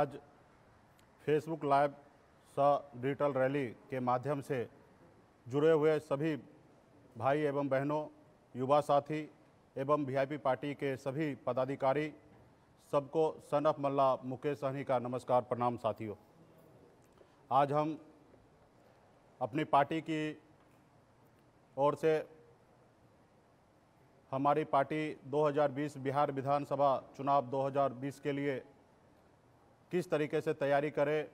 आज Facebook live स digital rally के माध्यम से जुड़े हुए सभी भाई एवं बहनों युवा साथी एवं वीआईपी पार्टी के सभी पदाधिकारी सबको सन ऑफ मल्ला मुकेश सहनी का नमस्कार प्रणाम साथियों आज हम अपनी पार्टी की ओर से हमारी पार्टी 2020 बिहार विधानसभा चुनाव 2020 के लिए किस तरीके से तैयारी करें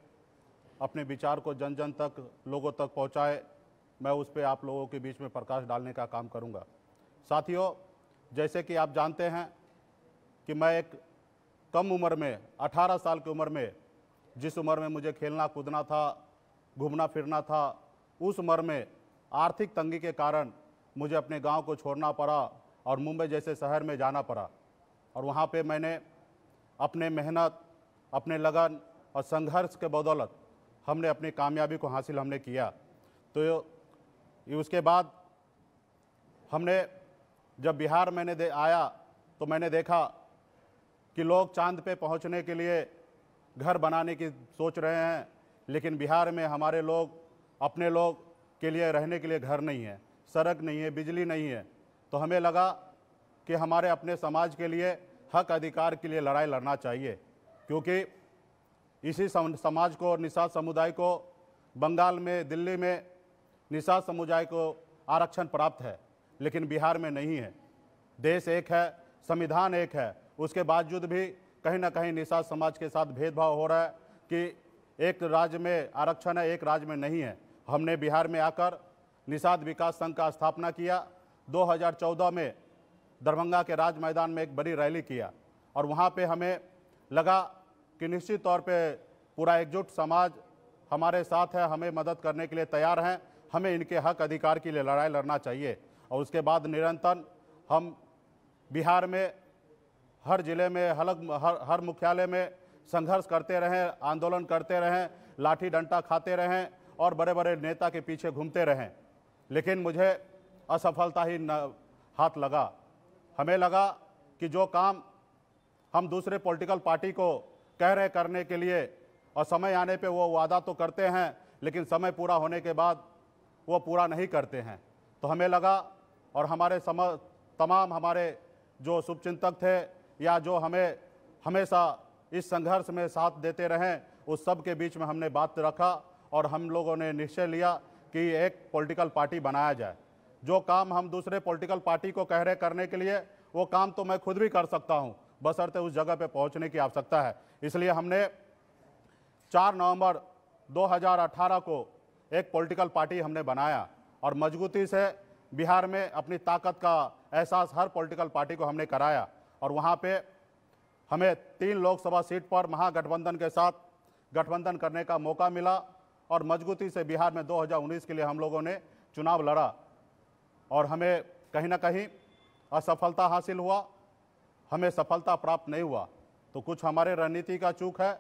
अपने विचार को जन जन तक लोगों तक पहुँचाए मैं उस पर आप लोगों के बीच में प्रकाश डालने का काम करूंगा साथियों जैसे कि आप जानते हैं कि मैं एक कम उम्र में 18 साल की उम्र में जिस उम्र में मुझे खेलना कूदना था घूमना फिरना था उस उम्र में आर्थिक तंगी के कारण मुझे अपने गांव को छोड़ना पड़ा और मुंबई जैसे शहर में जाना पड़ा और वहाँ पे मैंने अपने मेहनत अपने लगन और संघर्ष के बदौलत हमने अपनी कामयाबी को हासिल हमने किया तो उसके बाद हमने जब बिहार मैंने दे आया तो मैंने देखा कि लोग चांद पे पहुंचने के लिए घर बनाने की सोच रहे हैं लेकिन बिहार में हमारे लोग अपने लोग के लिए रहने के लिए घर नहीं है सड़क नहीं है बिजली नहीं है तो हमें लगा कि हमारे अपने समाज के लिए हक अधिकार के लिए लड़ाई लड़ना चाहिए क्योंकि इसी समाज को और निषाद समुदाय को बंगाल में दिल्ली में निषाद समुदाय को आरक्षण प्राप्त है लेकिन बिहार में नहीं है देश एक है संविधान एक है उसके बावजूद भी कहीं ना कहीं निषाद समाज के साथ भेदभाव हो रहा है कि एक राज्य में आरक्षण है एक राज्य में नहीं है हमने बिहार में आकर निषाद विकास संघ का स्थापना किया 2014 में दरभंगा के राज मैदान में एक बड़ी रैली किया और वहाँ पे हमें लगा कि निश्चित तौर पे पूरा एकजुट समाज हमारे साथ है हमें मदद करने के लिए तैयार हैं हमें इनके हक अधिकार के लिए लड़ाई लड़ना चाहिए और उसके बाद निरंतर हम बिहार में हर जिले में हलग हर हर मुख्यालय में संघर्ष करते रहें आंदोलन करते रहें लाठी डंडा खाते रहें और बड़े बड़े नेता के पीछे घूमते रहें लेकिन मुझे असफलता ही न हाथ लगा हमें लगा कि जो काम हम दूसरे पॉलिटिकल पार्टी को कह रहे करने के लिए और समय आने पे वो वादा तो करते हैं लेकिन समय पूरा होने के बाद वो पूरा नहीं करते हैं तो हमें लगा और हमारे सम तमाम हमारे जो शुभचिंतक थे या जो हमें हमेशा इस संघर्ष में साथ देते रहें उस सब के बीच में हमने बात रखा और हम लोगों ने निश्चय लिया कि एक पॉलिटिकल पार्टी बनाया जाए जो काम हम दूसरे पॉलिटिकल पार्टी को कह रहे करने के लिए वो काम तो मैं खुद भी कर सकता हूँ बसरते उस जगह पर पहुँचने की आवश्यकता है इसलिए हमने चार नवंबर 2018 को एक पॉलिटिकल पार्टी हमने बनाया और मजबूती से बिहार में अपनी ताकत का एहसास हर पॉलिटिकल पार्टी को हमने कराया और वहाँ पे हमें तीन लोकसभा सीट पर महागठबंधन के साथ गठबंधन करने का मौका मिला और मजबूती से बिहार में 2019 के लिए हम लोगों ने चुनाव लड़ा और हमें कहीं ना कहीं असफलता हासिल हुआ हमें सफलता प्राप्त नहीं हुआ तो कुछ हमारे रणनीति का चूक है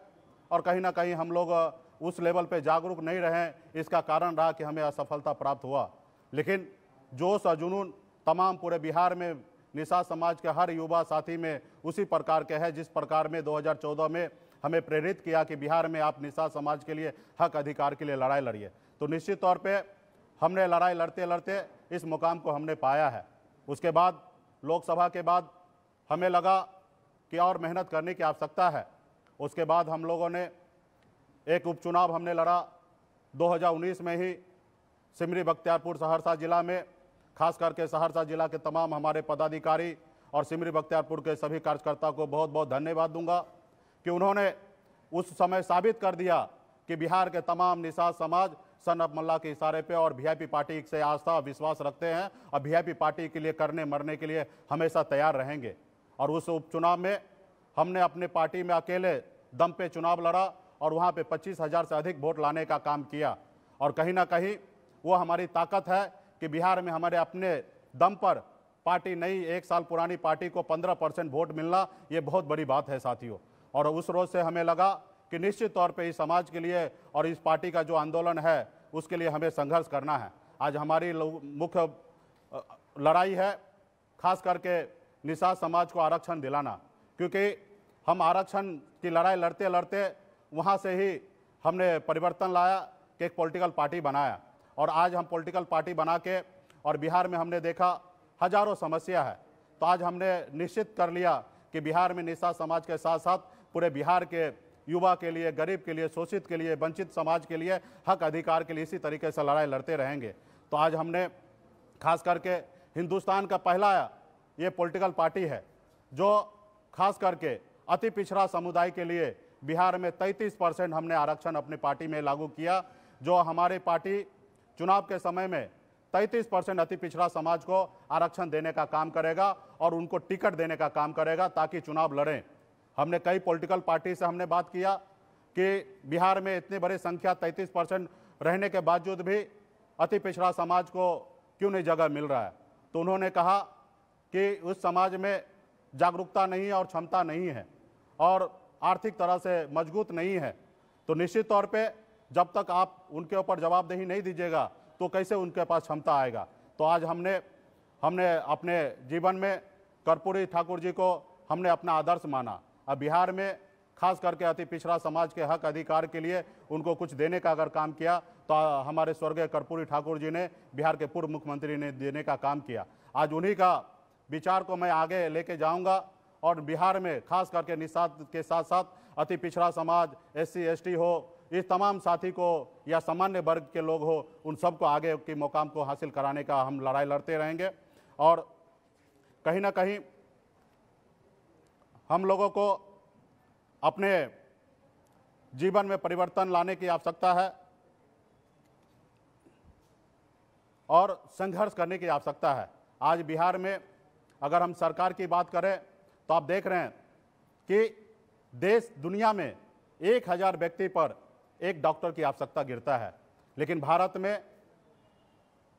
और कहीं ना कहीं हम लोग उस लेवल पे जागरूक नहीं रहे इसका कारण रहा कि हमें असफलता प्राप्त हुआ लेकिन जोश और जुनून तमाम पूरे बिहार में निशा समाज के हर युवा साथी में उसी प्रकार के है जिस प्रकार में 2014 में हमें प्रेरित किया कि बिहार में आप निशा समाज के लिए हक अधिकार के लिए लड़ाई लड़िए तो निश्चित तौर पर हमने लड़ाई लड़ते लड़ते इस मुकाम को हमने पाया है उसके बाद लोकसभा के बाद हमें लगा कि और मेहनत करने की आवश्यकता है उसके बाद हम लोगों ने एक उपचुनाव हमने लड़ा 2019 में ही सिमरी बख्तियारपुर सहरसा ज़िला में खास करके सहरसा ज़िला के तमाम हमारे पदाधिकारी और सिमरी बख्तियारपुर के सभी कार्यकर्ता को बहुत बहुत धन्यवाद दूंगा कि उन्होंने उस समय साबित कर दिया कि बिहार के तमाम निषाद समाज सन अब मल्ला के इशारे पे और वी पार्टी से आस्था और विश्वास रखते हैं और वी पार्टी के लिए करने मरने के लिए हमेशा तैयार रहेंगे और उस उपचुनाव में हमने अपने पार्टी में अकेले दम पे चुनाव लड़ा और वहाँ पे पच्चीस हज़ार से अधिक वोट लाने का काम किया और कहीं ना कहीं वो हमारी ताकत है कि बिहार में हमारे अपने दम पर पार्टी नई एक साल पुरानी पार्टी को पंद्रह परसेंट वोट मिलना ये बहुत बड़ी बात है साथियों और उस रोज़ से हमें लगा कि निश्चित तौर पर इस समाज के लिए और इस पार्टी का जो आंदोलन है उसके लिए हमें संघर्ष करना है आज हमारी मुख्य लड़ाई है खास करके निषाद समाज को आरक्षण दिलाना क्योंकि हम आरक्षण की लड़ाई लड़ते लड़ते वहाँ से ही हमने परिवर्तन लाया कि एक पॉलिटिकल पार्टी बनाया और आज हम पॉलिटिकल पार्टी बना के और बिहार में हमने देखा हजारों समस्या है तो आज हमने निश्चित कर लिया कि बिहार में निशा समाज के साथ साथ पूरे बिहार के युवा के लिए गरीब के लिए शोषित के लिए वंचित समाज के लिए हक अधिकार के लिए इसी तरीके से लड़ाई लड़ते रहेंगे तो आज हमने खास करके हिंदुस्तान का पहला ये पॉलिटिकल पार्टी है जो खास करके अति पिछड़ा समुदाय के लिए बिहार में 33 परसेंट हमने आरक्षण अपनी पार्टी में लागू किया जो हमारी पार्टी चुनाव के समय में 33 परसेंट अति पिछड़ा समाज को आरक्षण देने का काम करेगा और उनको टिकट देने का काम करेगा ताकि चुनाव लड़ें हमने कई पॉलिटिकल पार्टी से हमने बात किया कि बिहार में इतनी बड़ी संख्या तैंतीस परसेंट रहने के बावजूद भी अति पिछड़ा समाज को क्यों नहीं जगह मिल रहा है तो उन्होंने कहा कि उस समाज में जागरूकता नहीं है और क्षमता नहीं है और आर्थिक तरह से मजबूत नहीं है तो निश्चित तौर पे जब तक आप उनके ऊपर जवाबदेही नहीं दीजिएगा तो कैसे उनके पास क्षमता आएगा तो आज हमने हमने अपने जीवन में कर्पूरी ठाकुर जी को हमने अपना आदर्श माना अब बिहार में खास करके अति पिछड़ा समाज के हक अधिकार के लिए उनको कुछ देने का अगर काम किया तो हमारे स्वर्गीय कर्पूरी ठाकुर जी ने बिहार के पूर्व मुख्यमंत्री ने देने का काम किया आज उन्हीं का विचार को मैं आगे लेके जाऊंगा और बिहार में खास करके निषाद के साथ साथ अति पिछड़ा समाज एस सी हो इस तमाम साथी को या सामान्य वर्ग के लोग हो उन सबको आगे के मुकाम को हासिल कराने का हम लड़ाई लड़ते रहेंगे और कहीं ना कहीं हम लोगों को अपने जीवन में परिवर्तन लाने की आवश्यकता है और संघर्ष करने की आवश्यकता है आज बिहार में अगर हम सरकार की बात करें तो आप देख रहे हैं कि देश दुनिया में एक हज़ार व्यक्ति पर एक डॉक्टर की आवश्यकता गिरता है लेकिन भारत में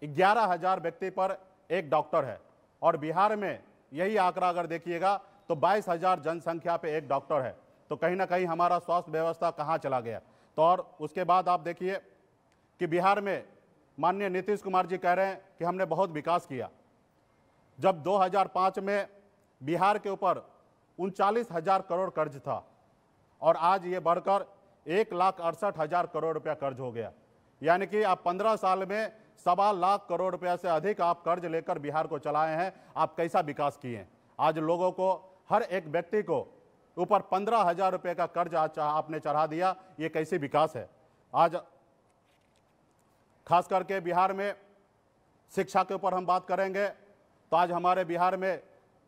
ग्यारह हज़ार व्यक्ति पर एक डॉक्टर है और बिहार में यही आंकड़ा अगर देखिएगा तो बाईस हज़ार जनसंख्या पे एक डॉक्टर है तो कहीं ना कहीं हमारा स्वास्थ्य व्यवस्था कहाँ चला गया तो और उसके बाद आप देखिए कि बिहार में माननीय नीतीश कुमार जी कह रहे हैं कि हमने बहुत विकास किया जब 2005 में बिहार के ऊपर उनचालीस हजार करोड़ कर्ज था और आज ये बढ़कर एक लाख अड़सठ हजार करोड़ रुपया कर्ज हो गया यानी कि आप पंद्रह साल में सवा लाख करोड़ रुपया से अधिक आप कर्ज लेकर बिहार को चलाए हैं आप कैसा विकास किए हैं आज लोगों को हर एक व्यक्ति को ऊपर पंद्रह हजार रुपये का कर्ज आज आपने चढ़ा दिया ये कैसी विकास है आज खास करके बिहार में शिक्षा के ऊपर हम बात करेंगे तो आज हमारे बिहार में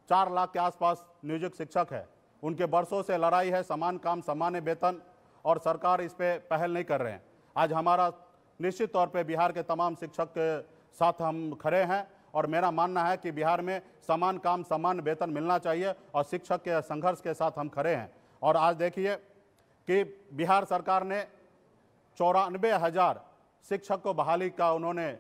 चार लाख के आसपास नियोजित शिक्षक है उनके बरसों से लड़ाई है समान काम समान वेतन और सरकार इस पर पहल नहीं कर रहे हैं आज हमारा निश्चित तौर पर बिहार के तमाम शिक्षक के साथ हम खड़े हैं और मेरा मानना है कि बिहार में समान काम समान वेतन मिलना चाहिए और शिक्षक के संघर्ष के साथ हम खड़े हैं और आज देखिए कि बिहार सरकार ने चौरानबे हज़ार शिक्षक को बहाली का उन्होंने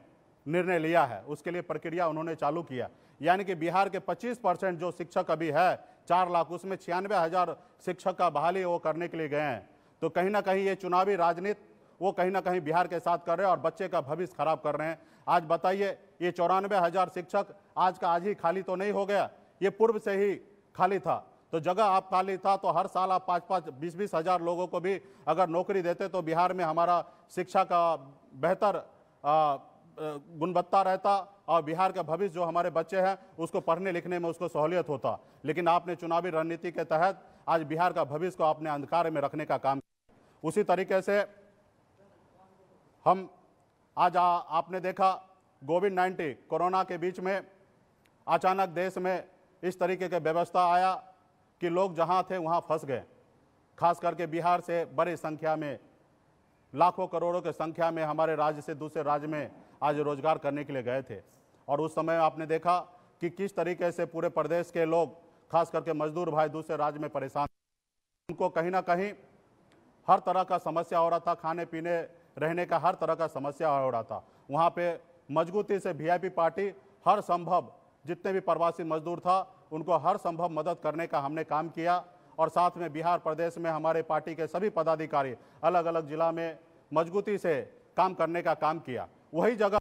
निर्णय लिया है उसके लिए प्रक्रिया उन्होंने चालू किया यानी कि बिहार के 25 परसेंट जो शिक्षक अभी है चार लाख उसमें छियानवे हज़ार शिक्षक का बहाली वो करने के लिए गए हैं तो कहीं ना कहीं ये चुनावी राजनीति वो कहीं ना कहीं बिहार के साथ कर रहे हैं और बच्चे का भविष्य खराब कर रहे हैं आज बताइए ये चौरानवे हज़ार शिक्षक आज का आज ही खाली तो नहीं हो गया ये पूर्व से ही खाली था तो जगह आप खाली था तो हर साल आप पाँच पाँच बीस बीस हज़ार लोगों को भी अगर नौकरी देते तो बिहार में हमारा शिक्षा का बेहतर गुणवत्ता रहता और बिहार का भविष्य जो हमारे बच्चे हैं उसको पढ़ने लिखने में उसको सहूलियत होता लेकिन आपने चुनावी रणनीति के तहत आज बिहार का भविष्य को आपने अंधकार में रखने का काम उसी तरीके से हम आज आ, आपने देखा कोविड नाइन्टीन कोरोना के बीच में अचानक देश में इस तरीके के व्यवस्था आया कि लोग जहां थे वहां फंस गए खास करके बिहार से बड़ी संख्या में लाखों करोड़ों की संख्या में हमारे राज्य से दूसरे राज्य में आज रोजगार करने के लिए गए थे और उस समय आपने देखा कि किस तरीके से पूरे प्रदेश के लोग खास करके मजदूर भाई दूसरे राज्य में परेशान उनको कहीं ना कहीं हर तरह का समस्या हो रहा था खाने पीने रहने का हर तरह का समस्या हो रहा था वहाँ पे मजबूती से वी पार्टी हर संभव जितने भी प्रवासी मजदूर था उनको हर संभव मदद करने का हमने काम किया और साथ में बिहार प्रदेश में हमारे पार्टी के सभी पदाधिकारी अलग अलग जिला में मजबूती से काम करने का काम किया वही जगह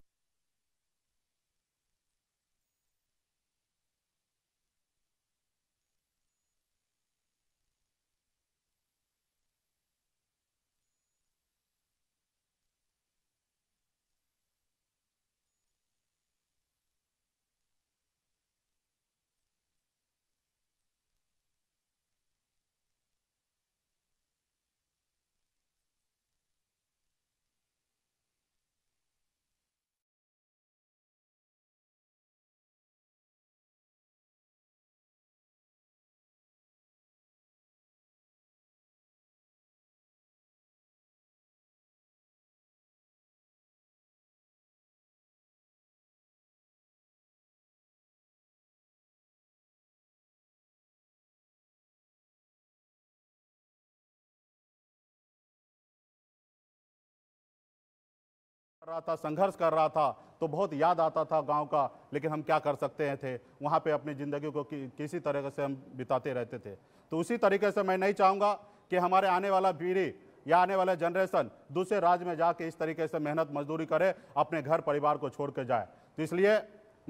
रहा था संघर्ष कर रहा था तो बहुत याद आता था गांव का लेकिन हम क्या कर सकते हैं थे वहां पे अपनी ज़िंदगी को कि, किसी तरह से हम बिताते रहते थे तो उसी तरीके से मैं नहीं चाहूँगा कि हमारे आने वाला पीढ़ी या आने वाला जनरेशन दूसरे राज्य में जाके इस तरीके से मेहनत मजदूरी करे अपने घर परिवार को छोड़ कर जाए तो इसलिए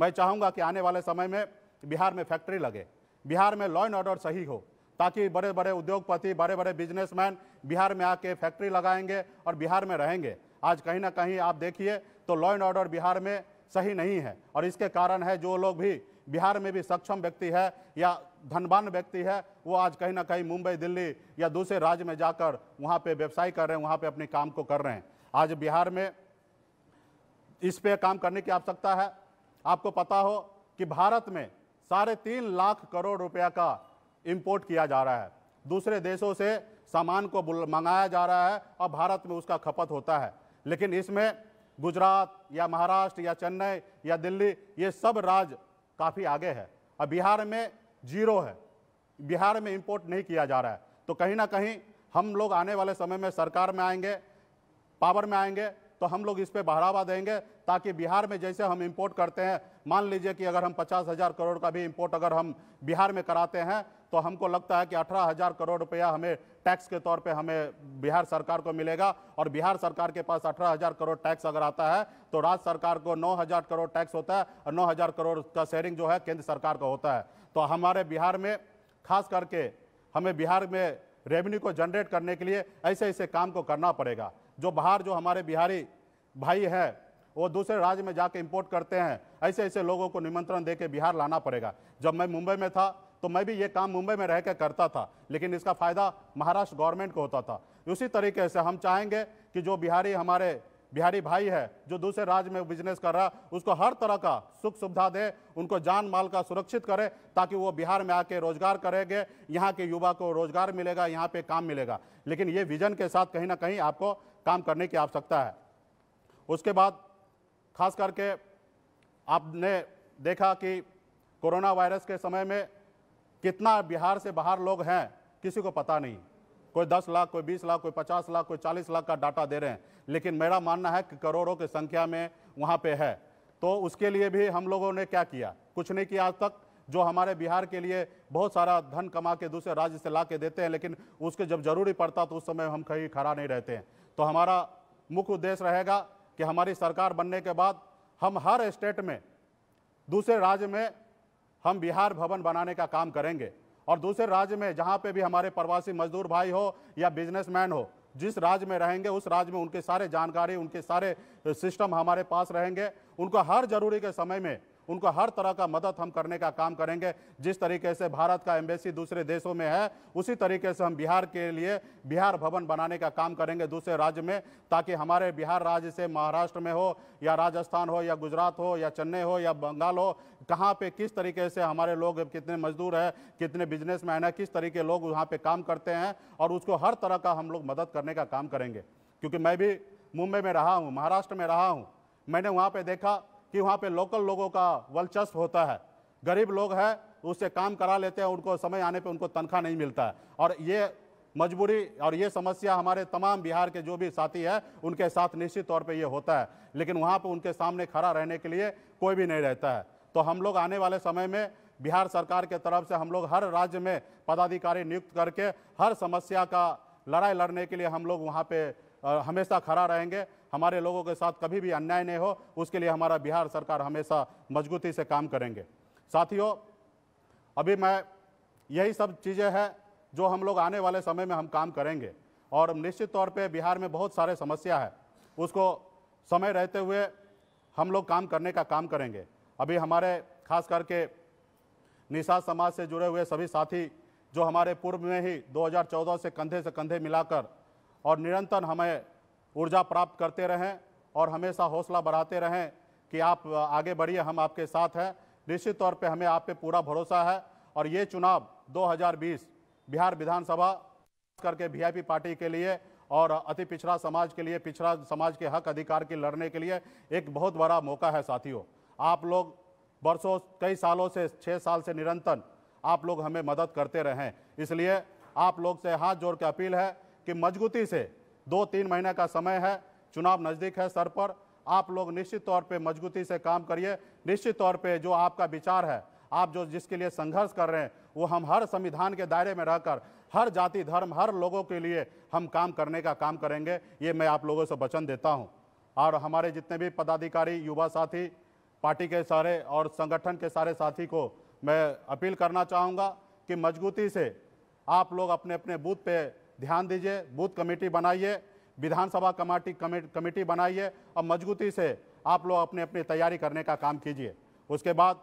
मैं चाहूँगा कि आने वाले समय में बिहार में फैक्ट्री लगे बिहार में लॉ एंड ऑर्डर सही हो ताकि बड़े बड़े उद्योगपति बड़े बड़े बिजनेसमैन बिहार में आके फैक्ट्री लगाएंगे और बिहार में रहेंगे आज कहीं ना कहीं आप देखिए तो लॉ एंड ऑर्डर बिहार में सही नहीं है और इसके कारण है जो लोग भी बिहार में भी सक्षम व्यक्ति है या धनबान व्यक्ति है वो आज कहीं ना कहीं मुंबई दिल्ली या दूसरे राज्य में जाकर वहाँ पे व्यवसाय कर रहे हैं वहाँ पे अपने काम को कर रहे हैं आज बिहार में इस पे काम करने की आवश्यकता है आपको पता हो कि भारत में साढ़े तीन लाख करोड़ रुपया का इम्पोर्ट किया जा रहा है दूसरे देशों से सामान को मंगाया जा रहा है और भारत में उसका खपत होता है लेकिन इसमें गुजरात या महाराष्ट्र या चेन्नई या दिल्ली ये सब राज्य काफ़ी आगे है और बिहार में जीरो है बिहार में इंपोर्ट नहीं किया जा रहा है तो कहीं ना कहीं हम लोग आने वाले समय में सरकार में आएंगे पावर में आएंगे तो हम लोग इस पर बढ़ावा देंगे ताकि बिहार में जैसे हम इम्पोर्ट करते हैं मान लीजिए कि अगर हम पचास हज़ार करोड़ का भी इम्पोर्ट अगर हम बिहार में कराते हैं तो हमको लगता है कि अठारह हज़ार करोड़ रुपया हमें टैक्स के तौर पे हमें बिहार सरकार को मिलेगा और बिहार सरकार के पास अठारह हज़ार करोड़ टैक्स अगर आता है तो राज्य सरकार को नौ हज़ार करोड़ टैक्स होता है और नौ हज़ार करोड़ का शेयरिंग जो है केंद्र सरकार का होता है तो हमारे बिहार में खास करके हमें बिहार में रेवेन्यू को जनरेट करने के लिए ऐसे ऐसे काम को करना पड़ेगा जो बाहर जो हमारे बिहारी भाई है वो दूसरे राज्य में जाके इंपोर्ट करते हैं ऐसे ऐसे लोगों को निमंत्रण दे के बिहार लाना पड़ेगा जब मैं मुंबई में था तो मैं भी ये काम मुंबई में रह कर करता था लेकिन इसका फ़ायदा महाराष्ट्र गवर्नमेंट को होता था उसी तरीके से हम चाहेंगे कि जो बिहारी हमारे बिहारी भाई है जो दूसरे राज्य में बिजनेस कर रहा उसको हर तरह का सुख सुविधा दे उनको जान माल का सुरक्षित करे ताकि वो बिहार में आके रोजगार करेंगे यहाँ के युवा को रोजगार मिलेगा यहाँ पे काम मिलेगा लेकिन ये विजन के साथ कहीं ना कहीं आपको काम करने की आवश्यकता है उसके बाद खास करके आपने देखा कि कोरोना वायरस के समय में कितना बिहार से बाहर लोग हैं किसी को पता नहीं कोई 10 लाख कोई 20 लाख कोई 50 लाख कोई 40 लाख का डाटा दे रहे हैं लेकिन मेरा मानना है कि करोड़ों की संख्या में वहाँ पे है तो उसके लिए भी हम लोगों ने क्या किया कुछ नहीं किया आज तक जो हमारे बिहार के लिए बहुत सारा धन कमा के दूसरे राज्य से ला के देते हैं लेकिन उसके जब जरूरी पड़ता तो उस समय हम कहीं खड़ा नहीं रहते हैं तो हमारा मुख्य उद्देश्य रहेगा कि हमारी सरकार बनने के बाद हम हर स्टेट में दूसरे राज्य में हम बिहार भवन बनाने का काम करेंगे और दूसरे राज्य में जहाँ पे भी हमारे प्रवासी मजदूर भाई हो या बिजनेसमैन हो जिस राज्य में रहेंगे उस राज्य में उनके सारे जानकारी उनके सारे सिस्टम हमारे पास रहेंगे उनको हर जरूरी के समय में उनको हर तरह का मदद हम करने का काम करेंगे जिस तरीके से भारत का एम्बेसी दूसरे देशों में है उसी तरीके से हम बिहार के लिए बिहार भवन बनाने का काम करेंगे दूसरे राज्य में ताकि हमारे बिहार राज्य से महाराष्ट्र में हो या राजस्थान हो या गुजरात हो या चेन्नई हो या बंगाल हो कहाँ पे किस तरीके से हमारे लोग कितने मजदूर हैं कितने बिजनेसमैन हैं किस तरीके लोग वहाँ पे काम करते हैं और उसको हर तरह का हम लोग मदद करने का काम करेंगे क्योंकि मैं भी मुंबई में रहा हूँ महाराष्ट्र में रहा हूँ मैंने वहाँ पे देखा कि वहाँ पे लोकल लोगों का वर्चस्व होता है गरीब लोग हैं उससे काम करा लेते हैं उनको समय आने पे उनको तनख्वाह नहीं मिलता है और ये मजबूरी और ये समस्या हमारे तमाम बिहार के जो भी साथी है उनके साथ निश्चित तौर पर ये होता है लेकिन वहाँ पर उनके सामने खड़ा रहने के लिए कोई भी नहीं रहता है तो हम लोग आने वाले समय में बिहार सरकार के तरफ से हम लोग हर राज्य में पदाधिकारी नियुक्त करके हर समस्या का लड़ाई लड़ने के लिए हम लोग वहाँ पे हमेशा खड़ा रहेंगे हमारे लोगों के साथ कभी भी अन्याय नहीं हो उसके लिए हमारा बिहार सरकार हमेशा मजबूती से काम करेंगे साथियों अभी मैं यही सब चीज़ें हैं जो हम लोग आने वाले समय में हम काम करेंगे और निश्चित तौर पे बिहार में बहुत सारे समस्या है उसको समय रहते हुए हम लोग काम करने का काम करेंगे अभी हमारे खास करके निषाद समाज से जुड़े हुए सभी साथी जो हमारे पूर्व में ही 2014 से कंधे से कंधे मिलाकर और निरंतर हमें ऊर्जा प्राप्त करते रहें और हमेशा हौसला बढ़ाते रहें कि आप आगे बढ़िए हम आपके साथ हैं निश्चित तौर पे हमें आप पे पूरा भरोसा है और ये चुनाव 2020 बिहार विधानसभा करके वी पार्टी के लिए और अति पिछड़ा समाज के लिए पिछड़ा समाज के हक अधिकार की लड़ने के लिए एक बहुत बड़ा मौका है साथियों आप लोग बरसों कई सालों से छः साल से निरंतर आप लोग हमें मदद करते रहें इसलिए आप लोग से हाथ जोड़ के अपील है कि मजबूती से दो तीन महीने का समय है चुनाव नज़दीक है सर पर आप लोग निश्चित तौर पे मजबूती से काम करिए निश्चित तौर पे जो आपका विचार है आप जो जिसके लिए संघर्ष कर रहे हैं वो हम हर संविधान के दायरे में रहकर हर जाति धर्म हर लोगों के लिए हम काम करने का काम करेंगे ये मैं आप लोगों से वचन देता हूँ और हमारे जितने भी पदाधिकारी युवा साथी पार्टी के सारे और संगठन के सारे साथी को मैं अपील करना चाहूँगा कि मजबूती से आप लोग अपने अपने बूथ पे ध्यान दीजिए बूथ कमेटी बनाइए विधानसभा कमेटी कमेटी बनाइए और मजबूती से आप लोग अपने अपनी तैयारी करने का काम कीजिए उसके बाद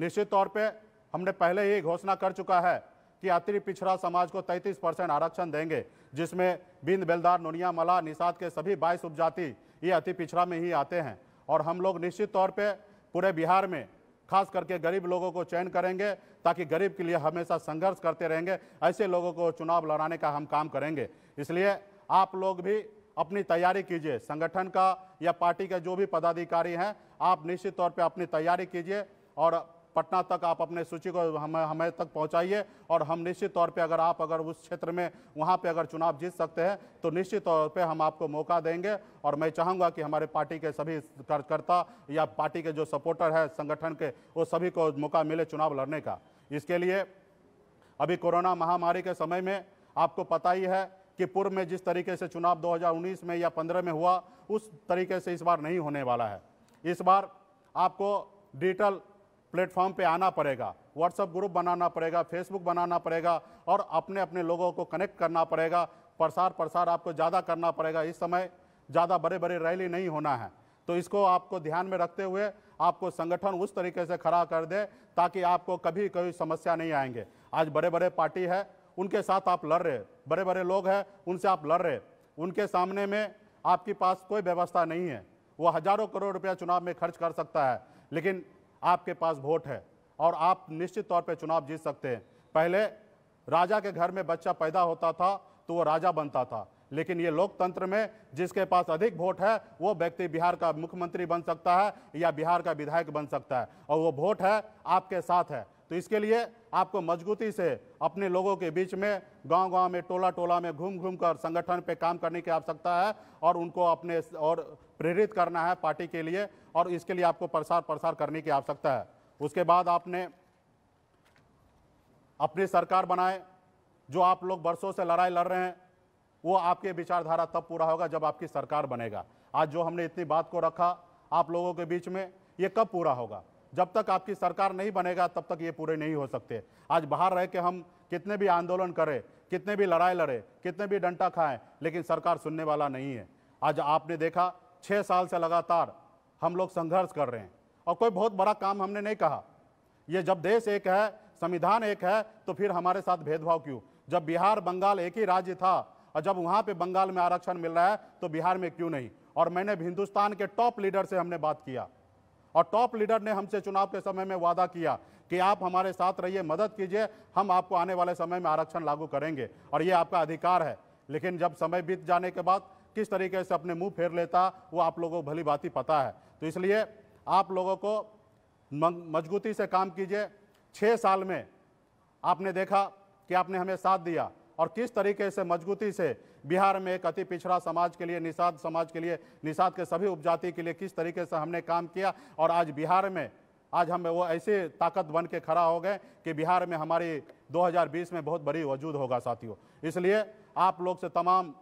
निश्चित तौर पे हमने पहले ही घोषणा कर चुका है कि अति पिछड़ा समाज को 33 परसेंट आरक्षण देंगे जिसमें बिंद बेलदार नोनिया मला निषाद के सभी बाईस उपजाति ये अति पिछड़ा में ही आते हैं और हम लोग निश्चित तौर पर पूरे बिहार में खास करके गरीब लोगों को चयन करेंगे ताकि गरीब के लिए हमेशा संघर्ष करते रहेंगे ऐसे लोगों को चुनाव लड़ाने का हम काम करेंगे इसलिए आप लोग भी अपनी तैयारी कीजिए संगठन का या पार्टी का जो भी पदाधिकारी हैं आप निश्चित तौर पर अपनी तैयारी कीजिए और पटना तक आप अपने सूची को हम हमें तक पहुंचाइए और हम निश्चित तौर पे अगर आप अगर उस क्षेत्र में वहाँ पे अगर चुनाव जीत सकते हैं तो निश्चित तौर पे हम आपको मौका देंगे और मैं चाहूँगा कि हमारे पार्टी के सभी कार्यकर्ता या पार्टी के जो सपोर्टर है संगठन के वो सभी को मौका मिले चुनाव लड़ने का इसके लिए अभी कोरोना महामारी के समय में आपको पता ही है कि पूर्व में जिस तरीके से चुनाव 2019 में या 15 में हुआ उस तरीके से इस बार नहीं होने वाला है इस बार आपको डिजिटल प्लेटफॉर्म पे आना पड़ेगा व्हाट्सअप ग्रुप बनाना पड़ेगा फेसबुक बनाना पड़ेगा और अपने अपने लोगों को कनेक्ट करना पड़ेगा प्रसार प्रसार आपको ज़्यादा करना पड़ेगा इस समय ज़्यादा बड़े बड़े रैली नहीं होना है तो इसको आपको ध्यान में रखते हुए आपको संगठन उस तरीके से खड़ा कर दे ताकि आपको कभी कोई समस्या नहीं आएंगे आज बड़े बड़े पार्टी है उनके साथ आप लड़ रहे बड़े बड़े लोग हैं उनसे आप लड़ रहे उनके सामने में आपके पास कोई व्यवस्था नहीं है वो हजारों करोड़ रुपया चुनाव में खर्च कर सकता है लेकिन आपके पास वोट है और आप निश्चित तौर पर चुनाव जीत सकते हैं पहले राजा के घर में बच्चा पैदा होता था तो वो राजा बनता था लेकिन ये लोकतंत्र में जिसके पास अधिक वोट है वो व्यक्ति बिहार का मुख्यमंत्री बन सकता है या बिहार का विधायक बन सकता है और वो वोट है आपके साथ है तो इसके लिए आपको मजबूती से अपने लोगों के बीच में गांव गांव में टोला टोला में घूम घूम कर संगठन पे काम करने की आवश्यकता है और उनको अपने और प्रेरित करना है पार्टी के लिए और इसके लिए आपको प्रसार प्रसार करने की आवश्यकता है उसके बाद आपने अपनी सरकार बनाए जो आप लोग बरसों से लड़ाई लड़ रहे हैं वो आपके विचारधारा तब पूरा होगा जब आपकी सरकार बनेगा आज जो हमने इतनी बात को रखा आप लोगों के बीच में ये कब पूरा होगा जब तक आपकी सरकार नहीं बनेगा तब तक ये पूरे नहीं हो सकते आज बाहर रह के हम कितने भी आंदोलन करें कितने भी लड़ाई लड़े कितने भी डंटा खाएं लेकिन सरकार सुनने वाला नहीं है आज आपने देखा छः साल से लगातार हम लोग संघर्ष कर रहे हैं और कोई बहुत बड़ा काम हमने नहीं कहा ये जब देश एक है संविधान एक है तो फिर हमारे साथ भेदभाव क्यों जब बिहार बंगाल एक ही राज्य था और जब वहाँ पे बंगाल में आरक्षण मिल रहा है तो बिहार में क्यों नहीं और मैंने हिंदुस्तान के टॉप लीडर से हमने बात किया और टॉप लीडर ने हमसे चुनाव के समय में वादा किया कि आप हमारे साथ रहिए मदद कीजिए हम आपको आने वाले समय में आरक्षण लागू करेंगे और ये आपका अधिकार है लेकिन जब समय बीत जाने के बाद किस तरीके से अपने मुंह फेर लेता वो आप लोगों को भली बात ही पता है तो इसलिए आप लोगों को मजबूती से काम कीजिए छः साल में आपने देखा कि आपने हमें साथ दिया और किस तरीके से मजबूती से बिहार में एक अति पिछड़ा समाज के लिए निषाद समाज के लिए निषाद के सभी उपजाति के लिए किस तरीके से हमने काम किया और आज बिहार में आज हम वो ऐसे ताकत बन के खड़ा हो गए कि बिहार में हमारी 2020 में बहुत बड़ी वजूद होगा साथियों इसलिए आप लोग से तमाम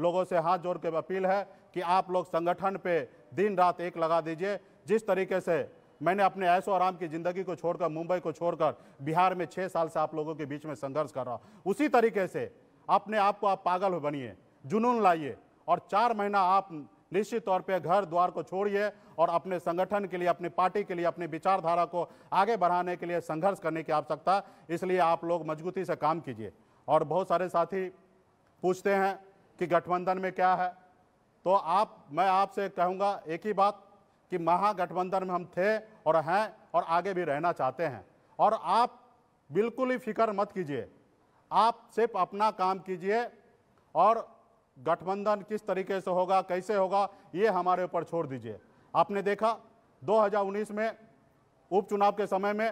लोगों से हाथ जोड़ के अपील है कि आप लोग संगठन पे दिन रात एक लगा दीजिए जिस तरीके से मैंने अपने ऐशो आराम की ज़िंदगी को छोड़कर मुंबई को छोड़कर बिहार में छः साल से आप लोगों के बीच में संघर्ष कर रहा हूँ उसी तरीके से अपने आप को आप पागल बनिए जुनून लाइए और चार महीना आप निश्चित तौर पे घर द्वार को छोड़िए और अपने संगठन के लिए अपनी पार्टी के लिए अपनी विचारधारा को आगे बढ़ाने के लिए संघर्ष करने की आवश्यकता इसलिए आप लोग मजबूती से काम कीजिए और बहुत सारे साथी पूछते हैं कि गठबंधन में क्या है तो आप मैं आपसे कहूँगा एक ही बात कि महागठबंधन में हम थे और हैं और आगे भी रहना चाहते हैं और आप बिल्कुल ही फिक्र मत कीजिए आप सिर्फ अपना काम कीजिए और गठबंधन किस तरीके से होगा कैसे होगा ये हमारे ऊपर छोड़ दीजिए आपने देखा 2019 में उपचुनाव के समय में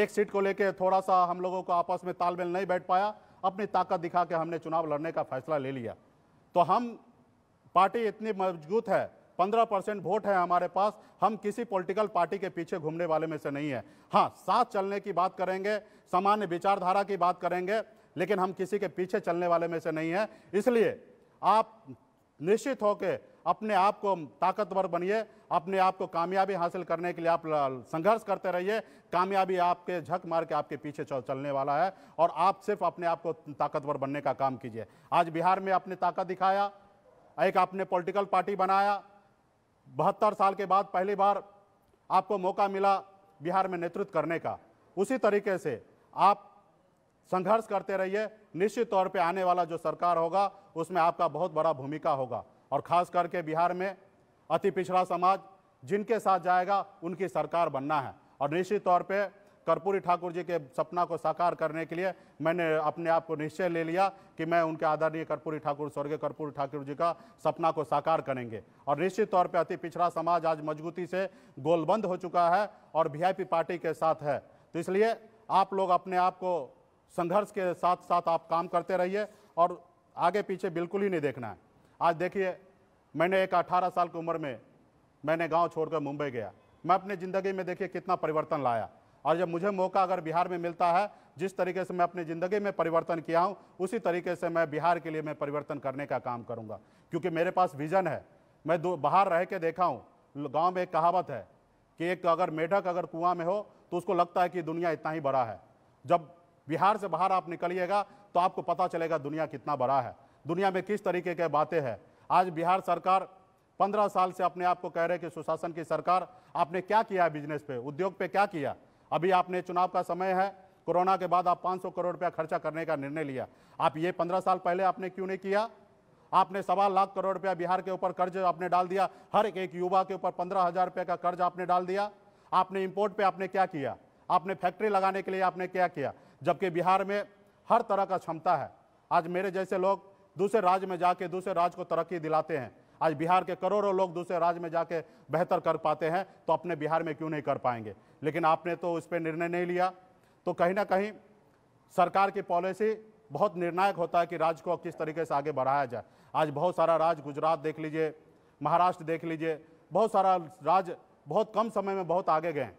एक सीट को लेकर थोड़ा सा हम लोगों को आपस में तालमेल नहीं बैठ पाया अपनी ताकत दिखा के हमने चुनाव लड़ने का फैसला ले लिया तो हम पार्टी इतनी मजबूत है पंद्रह परसेंट वोट है हमारे पास हम किसी पॉलिटिकल पार्टी के पीछे घूमने वाले में से नहीं है हाँ साथ चलने की बात करेंगे सामान्य विचारधारा की बात करेंगे लेकिन हम किसी के पीछे चलने वाले में से नहीं है इसलिए आप निश्चित होकर अपने आप को ताकतवर बनिए अपने आप को कामयाबी हासिल करने के लिए आप संघर्ष करते रहिए कामयाबी आपके झक मार के आपके पीछे चलने वाला है और आप सिर्फ अपने आप को ताकतवर बनने का काम कीजिए आज बिहार में आपने ताकत दिखाया एक आपने पॉलिटिकल पार्टी बनाया बहत्तर साल के बाद पहली बार आपको मौका मिला बिहार में नेतृत्व करने का उसी तरीके से आप संघर्ष करते रहिए निश्चित तौर पे आने वाला जो सरकार होगा उसमें आपका बहुत बड़ा भूमिका होगा और ख़ास करके बिहार में अति पिछड़ा समाज जिनके साथ जाएगा उनकी सरकार बनना है और निश्चित तौर पे कर्पूरी ठाकुर जी के सपना को साकार करने के लिए मैंने अपने आप को निश्चय ले लिया कि मैं उनके आदरणीय कर्पूरी ठाकुर स्वर्गीय कर्पूरी ठाकुर जी का सपना को साकार करेंगे और निश्चित तौर पे अति पिछड़ा समाज आज मजबूती से गोलबंद हो चुका है और वी पार्टी के साथ है तो इसलिए आप लोग अपने आप को संघर्ष के साथ साथ आप काम करते रहिए और आगे पीछे बिल्कुल ही नहीं देखना है आज देखिए मैंने एक 18 साल की उम्र में मैंने गांव छोड़कर मुंबई गया मैं अपने ज़िंदगी में देखिए कितना परिवर्तन लाया और जब मुझे मौका अगर बिहार में मिलता है जिस तरीके से मैं अपनी ज़िंदगी में परिवर्तन किया हूँ उसी तरीके से मैं बिहार के लिए मैं परिवर्तन करने का काम करूँगा क्योंकि मेरे पास विज़न है मैं बाहर रह के देखा हूँ गाँव में एक कहावत है कि एक अगर मेढक अगर कुआं में हो तो उसको लगता है कि दुनिया इतना ही बड़ा है जब बिहार से बाहर आप निकलिएगा तो आपको पता चलेगा दुनिया कितना बड़ा है दुनिया में किस तरीके के बातें हैं आज बिहार सरकार पंद्रह साल से अपने आप को कह रहे कि सुशासन की सरकार आपने क्या किया बिजनेस पे उद्योग पे क्या किया अभी आपने चुनाव का समय है कोरोना के बाद आप 500 करोड़ रुपया खर्चा करने का निर्णय लिया आप ये पंद्रह साल पहले आपने क्यों नहीं किया आपने सवा लाख करोड़ रुपया बिहार के ऊपर कर्ज आपने डाल दिया हर एक युवा के ऊपर पंद्रह हजार रुपये का कर्ज आपने डाल दिया आपने इम्पोर्ट पे आपने क्या किया आपने फैक्ट्री लगाने के लिए आपने क्या किया जबकि बिहार में हर तरह का क्षमता है आज मेरे जैसे लोग दूसरे राज्य में जाके दूसरे राज्य को तरक्की दिलाते हैं आज बिहार के करोड़ों लोग दूसरे राज्य में जाके बेहतर कर पाते हैं तो अपने बिहार में क्यों नहीं कर पाएंगे लेकिन आपने तो उस पर निर्णय नहीं लिया तो कहीं ना कहीं सरकार की पॉलिसी बहुत निर्णायक होता है कि राज्य को किस तरीके से आगे बढ़ाया जाए आज बहुत सारा राज्य गुजरात देख लीजिए महाराष्ट्र देख लीजिए बहुत सारा राज्य बहुत कम समय में बहुत आगे गए हैं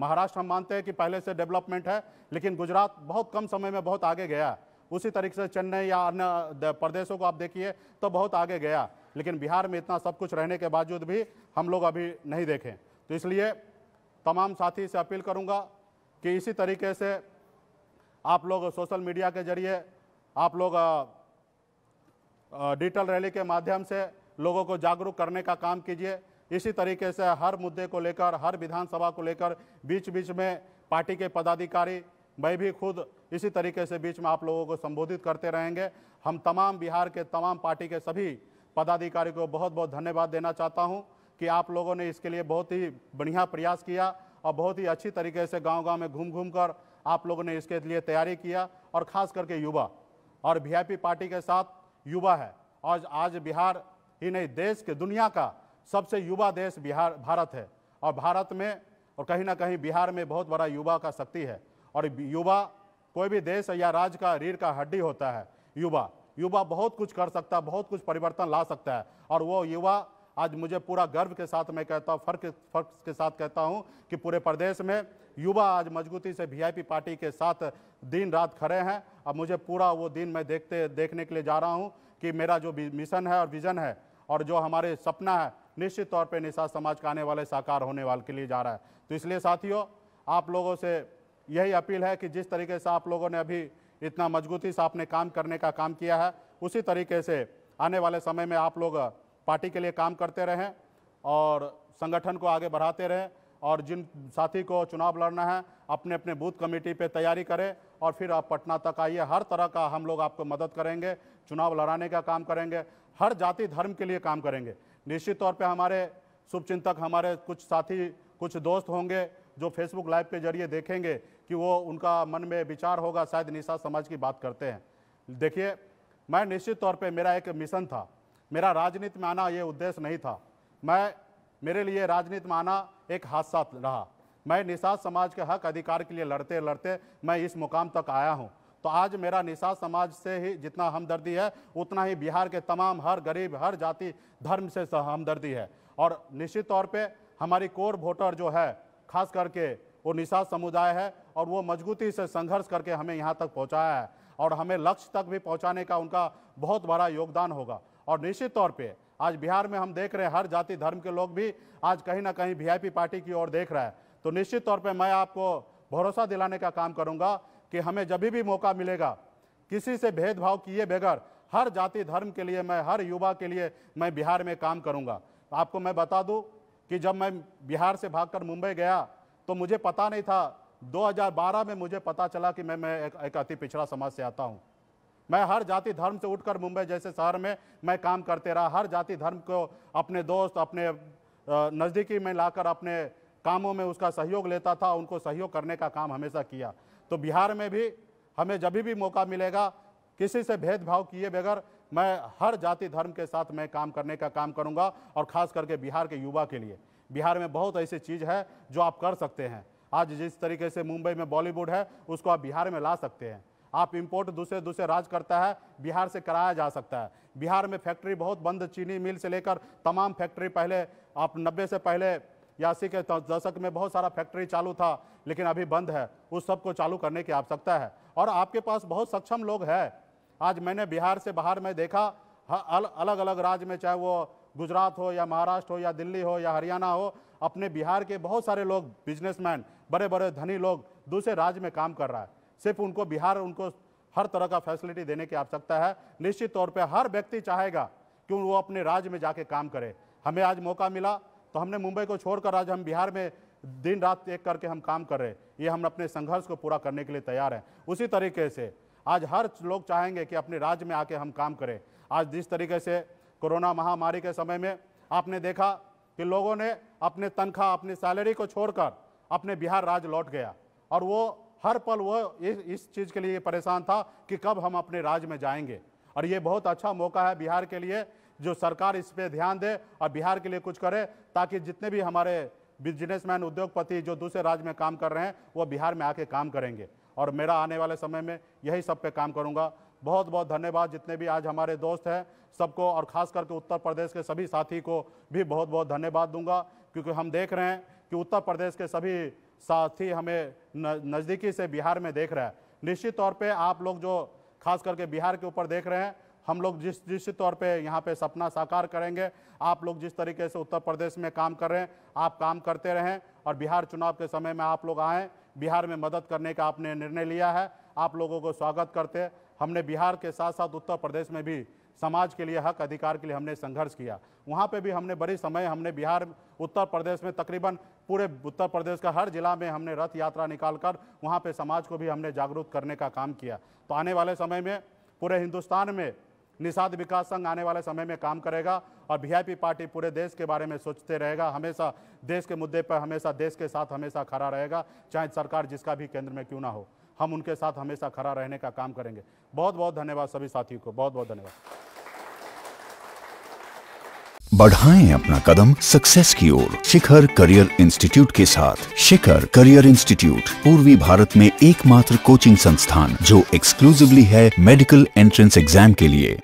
महाराष्ट्र हम मानते हैं कि पहले से डेवलपमेंट है लेकिन गुजरात बहुत कम समय में बहुत आगे गया उसी तरीके से चेन्नई या अन्य प्रदेशों को आप देखिए तो बहुत आगे गया लेकिन बिहार में इतना सब कुछ रहने के बावजूद भी हम लोग अभी नहीं देखें तो इसलिए तमाम साथी से अपील करूँगा कि इसी तरीके से आप लोग सोशल मीडिया के जरिए आप लोग डिजिटल रैली के माध्यम से लोगों को जागरूक करने का काम कीजिए इसी तरीके से हर मुद्दे को लेकर हर विधानसभा को लेकर बीच बीच में पार्टी के पदाधिकारी मैं भी खुद इसी तरीके से बीच में आप लोगों को संबोधित करते रहेंगे हम तमाम बिहार के तमाम पार्टी के सभी पदाधिकारी को बहुत बहुत धन्यवाद देना चाहता हूँ कि आप लोगों ने इसके लिए बहुत ही बढ़िया प्रयास किया और बहुत ही अच्छी तरीके से गाँव गाँव में घूम घूम कर आप लोगों ने इसके लिए तैयारी किया और ख़ास करके युवा और वी पार्टी के साथ युवा है और आज बिहार ही नहीं देश के दुनिया का सबसे युवा देश बिहार भारत है और भारत में और कहीं ना कहीं बिहार में बहुत बड़ा युवा का शक्ति है और युवा कोई भी देश या राज्य का रीढ़ का हड्डी होता है युवा युवा बहुत कुछ कर सकता है बहुत कुछ परिवर्तन ला सकता है और वो युवा आज मुझे पूरा गर्व के साथ मैं कहता हूँ फर्क फर्क के साथ कहता हूँ कि पूरे प्रदेश में युवा आज मजबूती से वीआईपी पार्टी के साथ दिन रात खड़े हैं अब मुझे पूरा वो दिन मैं देखते देखने के लिए जा रहा हूँ कि मेरा जो मिशन है और विज़न है और जो हमारे सपना है निश्चित तौर पर निषाद समाज का आने वाले साकार होने वाले के लिए जा रहा है तो इसलिए साथियों आप लोगों से यही अपील है कि जिस तरीके से आप लोगों ने अभी इतना मजबूती से आपने काम करने का काम किया है उसी तरीके से आने वाले समय में आप लोग पार्टी के लिए काम करते रहें और संगठन को आगे बढ़ाते रहें और जिन साथी को चुनाव लड़ना है अपने अपने बूथ कमेटी पे तैयारी करें और फिर आप पटना तक आइए हर तरह का हम लोग आपको मदद करेंगे चुनाव लड़ाने का काम करेंगे हर जाति धर्म के लिए काम करेंगे निश्चित तौर पे हमारे शुभचिंतक हमारे कुछ साथी कुछ दोस्त होंगे जो फेसबुक लाइव के जरिए देखेंगे कि वो उनका मन में विचार होगा शायद निशा समाज की बात करते हैं देखिए मैं निश्चित तौर पे मेरा एक मिशन था मेरा राजनीति में आना ये उद्देश्य नहीं था मैं मेरे लिए राजनीति में आना एक हादसा रहा मैं निशा समाज के हक अधिकार के लिए लड़ते लड़ते मैं इस मुकाम तक आया हूँ तो आज मेरा निशा समाज से ही जितना हमदर्दी है उतना ही बिहार के तमाम हर गरीब हर जाति धर्म से हमदर्दी है और निश्चित तौर पर हमारी कोर वोटर जो है खास करके वो निशा समुदाय है और वो मजबूती से संघर्ष करके हमें यहाँ तक पहुँचाया है और हमें लक्ष्य तक भी पहुँचाने का उनका बहुत बड़ा योगदान होगा और निश्चित तौर पर आज बिहार में हम देख रहे हैं हर जाति धर्म के लोग भी आज कहीं ना कहीं वी पार्टी की ओर देख रहा है तो निश्चित तौर पर मैं आपको भरोसा दिलाने का काम करूँगा कि हमें जब भी मौका मिलेगा किसी से भेदभाव किए बगैर हर जाति धर्म के लिए मैं हर युवा के लिए मैं बिहार में काम करूँगा आपको मैं बता दूँ कि जब मैं बिहार से भागकर मुंबई गया तो मुझे पता नहीं था 2012 में मुझे पता चला कि मैं मैं एक, एक अति पिछड़ा समाज से आता हूँ मैं हर जाति धर्म से उठकर मुंबई जैसे शहर में मैं काम करते रहा हर जाति धर्म को अपने दोस्त अपने नज़दीकी में लाकर अपने कामों में उसका सहयोग लेता था उनको सहयोग करने का काम हमेशा किया तो बिहार में भी हमें जब भी मौका मिलेगा किसी से भेदभाव किए बगैर मैं हर जाति धर्म के साथ मैं काम करने का काम करूंगा और खास करके बिहार के युवा के लिए बिहार में बहुत ऐसी चीज़ है जो आप कर सकते हैं आज जिस तरीके से मुंबई में बॉलीवुड है उसको आप बिहार में ला सकते हैं आप इंपोर्ट दूसरे दूसरे राज्य करता है बिहार से कराया जा सकता है बिहार में फैक्ट्री बहुत बंद चीनी मिल से लेकर तमाम फैक्ट्री पहले आप नब्बे से पहले यासी के दशक में बहुत सारा फैक्ट्री चालू था लेकिन अभी बंद है उस सब को चालू करने की आवश्यकता है और आपके पास बहुत सक्षम लोग हैं आज मैंने बिहार से बाहर में देखा अल, अलग अलग राज्य में चाहे वो गुजरात हो या महाराष्ट्र हो या दिल्ली हो या हरियाणा हो अपने बिहार के बहुत सारे लोग बिजनेसमैन बड़े बड़े धनी लोग दूसरे राज्य में काम कर रहा है सिर्फ उनको बिहार उनको हर तरह का फैसिलिटी देने की आवश्यकता है निश्चित तौर पर हर व्यक्ति चाहेगा कि वो अपने राज्य में जाके काम करे हमें आज मौका मिला तो हमने मुंबई को छोड़कर आज हम बिहार में दिन रात एक करके हम काम कर रहे हैं ये हम अपने संघर्ष को पूरा करने के लिए तैयार हैं उसी तरीके से आज हर लोग चाहेंगे कि अपने राज्य में आके हम काम करें आज जिस तरीके से कोरोना महामारी के समय में आपने देखा कि लोगों ने अपने तनख्वाह अपनी सैलरी को छोड़कर अपने बिहार राज्य लौट गया और वो हर पल वो इस, इस चीज़ के लिए परेशान था कि कब हम अपने राज्य में जाएंगे और ये बहुत अच्छा मौका है बिहार के लिए जो सरकार इस पर ध्यान दे और बिहार के लिए कुछ करे ताकि जितने भी हमारे बिजनेसमैन उद्योगपति जो दूसरे राज्य में काम कर रहे हैं वो बिहार में आके काम करेंगे और मेरा आने वाले समय में यही सब पे काम करूंगा बहुत बहुत धन्यवाद जितने भी आज हमारे दोस्त हैं सबको और खास करके उत्तर प्रदेश के सभी साथी को भी बहुत बहुत धन्यवाद दूंगा क्योंकि हम देख रहे हैं कि उत्तर प्रदेश के सभी साथी हमें नज़दीकी से बिहार में देख रहे हैं निश्चित तौर पर आप लोग जो खास करके बिहार के ऊपर देख रहे हैं हम लोग जिस निश्चित तौर पे यहाँ पे सपना साकार करेंगे आप लोग जिस तरीके से उत्तर प्रदेश में काम कर रहे हैं आप काम करते रहें और बिहार चुनाव के समय में आप लोग आएँ बिहार में मदद करने का आपने निर्णय लिया है आप लोगों को स्वागत करते हमने बिहार के साथ साथ उत्तर प्रदेश में भी समाज के लिए हक अधिकार के लिए हमने संघर्ष किया वहाँ पे भी हमने बड़ी समय हमने बिहार उत्तर प्रदेश में तकरीबन पूरे उत्तर प्रदेश का हर जिला में हमने रथ यात्रा निकाल कर वहाँ पर समाज को भी हमने जागरूक करने का काम किया तो आने वाले समय में पूरे हिंदुस्तान में निषाद विकास संघ आने वाले समय में काम करेगा और वीआईपी पार्टी पूरे देश के बारे में सोचते रहेगा हमेशा देश के मुद्दे पर हमेशा देश के साथ हमेशा खड़ा रहेगा चाहे सरकार जिसका भी केंद्र में क्यों ना हो हम उनके साथ हमेशा खड़ा रहने का काम करेंगे बहुत बहुत धन्यवाद सभी साथियों को बहुत बहुत धन्यवाद बढ़ाएं अपना कदम सक्सेस की ओर शिखर करियर इंस्टीट्यूट के साथ शिखर करियर इंस्टीट्यूट पूर्वी भारत में एकमात्र कोचिंग संस्थान जो एक्सक्लूसिवली है मेडिकल एंट्रेंस एग्जाम के लिए